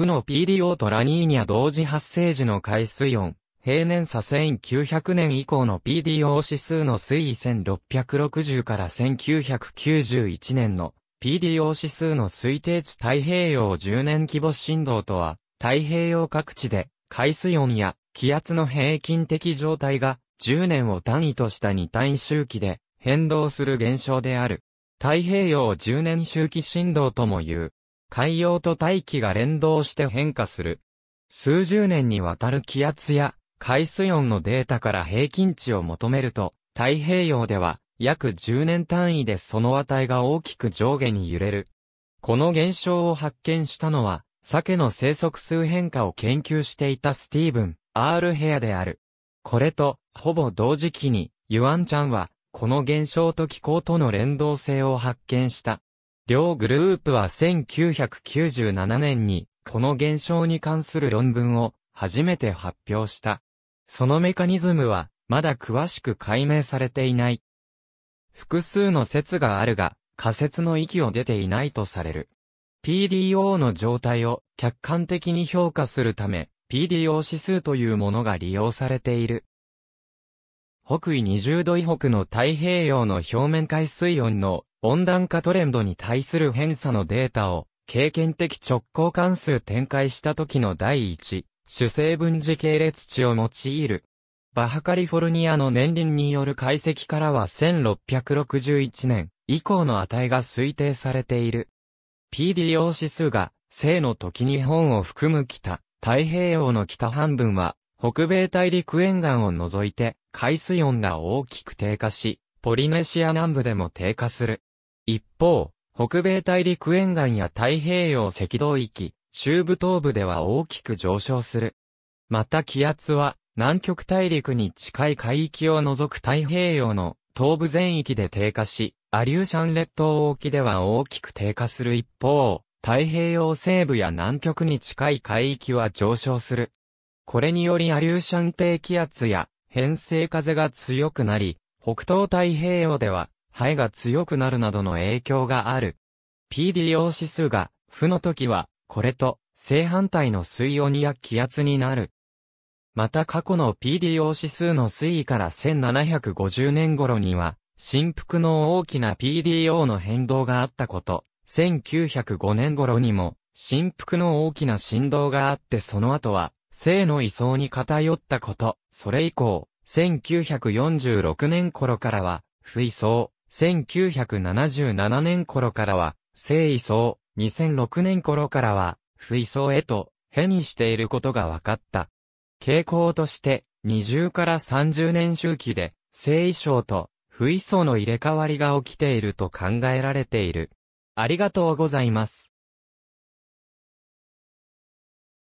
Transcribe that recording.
負の PDO とラニーニャ同時発生時の海水温、平年差1900年以降の PDO 指数の推移1660から1991年の PDO 指数の推定値太平洋10年規模振動とは、太平洋各地で海水温や気圧の平均的状態が10年を単位とした2単位周期で変動する現象である。太平洋10年周期振動とも言う。海洋と大気が連動して変化する。数十年にわたる気圧や海水温のデータから平均値を求めると、太平洋では約10年単位でその値が大きく上下に揺れる。この現象を発見したのは、鮭の生息数変化を研究していたスティーブン、アール・ヘアである。これと、ほぼ同時期に、ユアンちゃんは、この現象と気候との連動性を発見した。両グループは1997年に、この現象に関する論文を初めて発表した。そのメカニズムは、まだ詳しく解明されていない。複数の説があるが、仮説の域を出ていないとされる。PDO の状態を客観的に評価するため、PDO 指数というものが利用されている。北緯20度以北の太平洋の表面海水温の温暖化トレンドに対する偏差のデータを、経験的直行関数展開した時の第一、主成分時系列値を用いる。バハカリフォルニアの年輪による解析からは1661年以降の値が推定されている。PDO 指数が、正の時日本を含む北、太平洋の北半分は、北米大陸沿岸を除いて、海水温が大きく低下し、ポリネシア南部でも低下する。一方、北米大陸沿岸や太平洋赤道域、中部東部では大きく上昇する。また気圧は、南極大陸に近い海域を除く太平洋の東部全域で低下し、アリューシャン列島沖では大きく低下する一方、太平洋西部や南極に近い海域は上昇する。これによりアリューシャン低気圧や偏西風が強くなり、北東太平洋では肺が強くなるなどの影響がある。PDO 指数が負の時は、これと正反対の水温や気圧になる。また過去の PDO 指数の推移から1750年頃には、振幅の大きな PDO の変動があったこと、1905年頃にも、振幅の大きな振動があってその後は、性の位相に偏ったこと、それ以降、1946年頃からは、不位相、1977年頃からは、聖位相、2006年頃からは、不位相へと変異していることが分かった。傾向として、20から30年周期で、聖位相と不位相の入れ替わりが起きていると考えられている。ありがとうございます。